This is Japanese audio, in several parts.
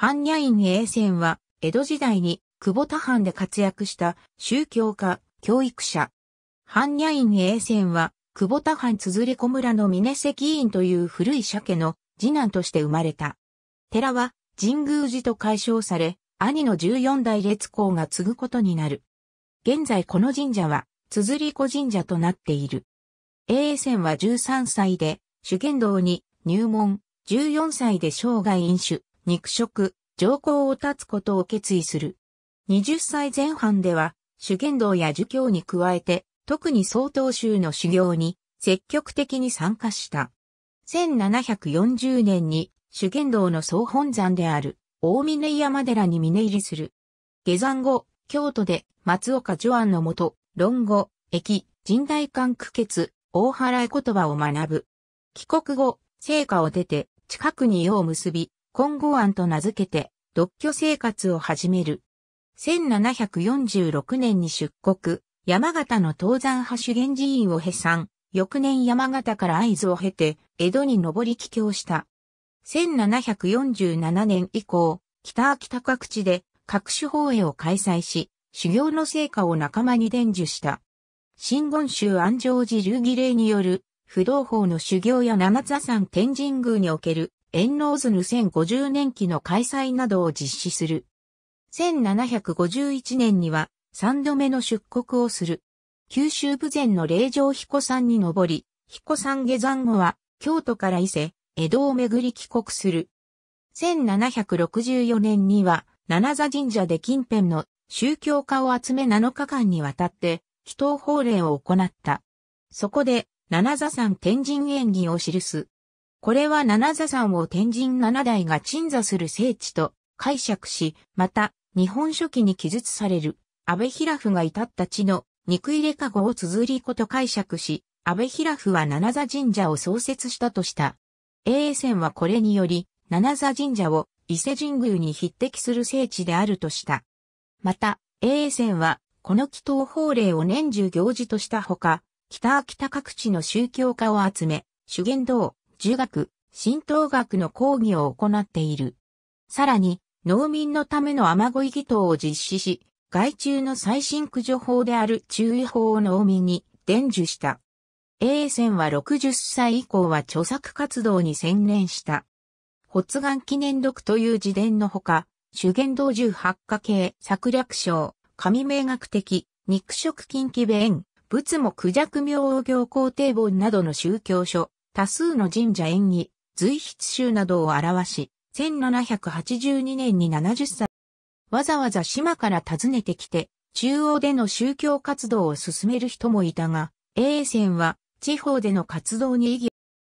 般若院永泉は、江戸時代に久保田藩で活躍した宗教家、教育者。般若院永泉は、久保田藩綴子村の峰関院という古い社家の次男として生まれた。寺は神宮寺と解消され、兄の14代列公が継ぐことになる。現在この神社は、綴子神社となっている。永泉は13歳で、修験道に入門、14歳で生涯飲酒。肉食、上皇を断つことを決意する。20歳前半では、主言道や儒教に加えて、特に曹洞宗の修行に積極的に参加した。1740年に主言道の総本山である大峰山寺に峰入りする。下山後、京都で松岡助安のもと、論語、駅、人大官区決、大い言葉を学ぶ。帰国後、成果を出て、近くに世を結び、今後案と名付けて、独居生活を始める。1746年に出国、山形の東山派修験寺院を閉山、翌年山形から合図を経て、江戸に上り帰郷した。1747年以降、北秋田各地で各種法営を開催し、修行の成果を仲間に伝授した。新言宗安城寺流儀礼による、不動法の修行や七座山天神宮における円納図2050年期の開催などを実施する。1751年には3度目の出国をする。九州部前の霊場彦山に登り、彦山下山後は京都から伊勢、江戸を巡り帰国する。1764年には七座神社で近辺の宗教家を集め7日間にわたって祈祷法令を行った。そこで七座山天神演技を記すこれは七座山を天神七代が鎮座する聖地と解釈し、また、日本書紀に記述される、安倍平夫が至った地の肉入れ加護を綴り子と解釈し、安倍平夫は七座神社を創設したとした。永泉はこれにより、七座神社を伊勢神宮に匹敵する聖地であるとした。また、永泉は、この祈祷法令を年中行事としたほか、北秋田各地の宗教家を集め、修験道、儒学、神道学の講義を行っている。さらに、農民のための雨乞い祈祷を実施し、害虫の最新駆除法である注意法を農民に伝授した。永泉は60歳以降は著作活動に専念した。発願記念読という自伝のほか、主言道十八家系、策略章、神明学的、肉食近畿弁、仏も苦弱明王行皇帝本などの宗教書、多数の神社演技、随筆集などを表し、1782年に70歳。わざわざ島から訪ねてきて、中央での宗教活動を進める人もいたが、永線は地方での活動に意義。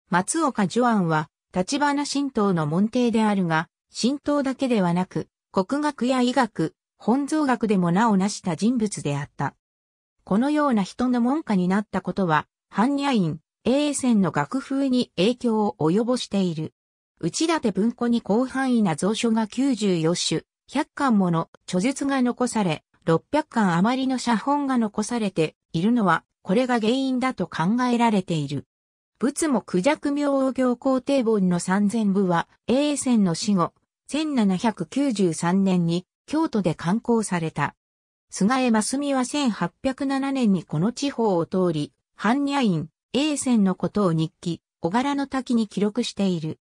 松岡ジョアンは、立花神道の門弟であるが、神道だけではなく、国学や医学、本草学でも名を成した人物であった。このような人の門下になったことは、般若院、永泉の楽風に影響を及ぼしている。内立文庫に広範囲な蔵書が94種、100巻もの著述が残され、600巻余りの写本が残されているのは、これが原因だと考えられている。仏も孔雀明行皇帝本の三千部は、永泉の死後、1793年に京都で刊行された。菅江真澄は1807年にこの地方を通り、般若院、英泉のことを日記、小柄の滝に記録している。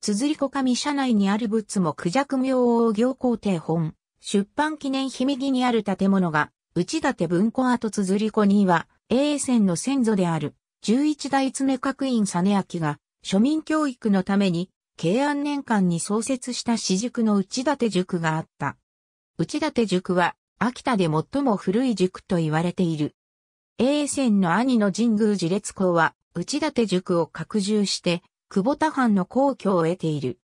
綴り子上社内にある仏も孔雀明王行皇帝本、出版記念姫右にある建物が、内館文庫跡綴り子には、英泉の先祖である、十一代爪閣院実明が、庶民教育のために、慶安年間に創設した私塾の内館塾があった。内館塾は、秋田で最も古い塾と言われている。永泉の兄の神宮寺烈公は、内館塾を拡充して、久保田藩の皇居を得ている。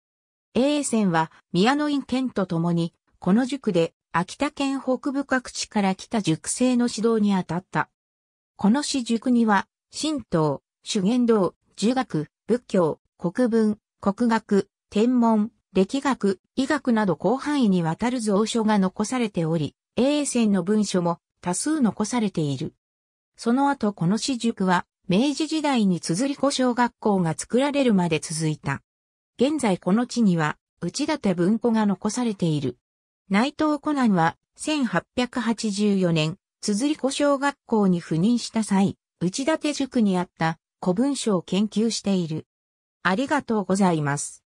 永泉は、宮野院県とともに、この塾で、秋田県北部各地から来た塾生の指導に当たった。この私塾には、神道、修験道、儒学、仏教、国文、国学、天文、歴学、医学など広範囲にわたる蔵書が残されており、永泉の文書も多数残されている。その後この私塾は、明治時代に綴り子小学校が作られるまで続いた。現在この地には、内館文庫が残されている。内藤コナンは、1884年、綴り子小学校に赴任した際、内館塾にあった古文書を研究している。ありがとうございます。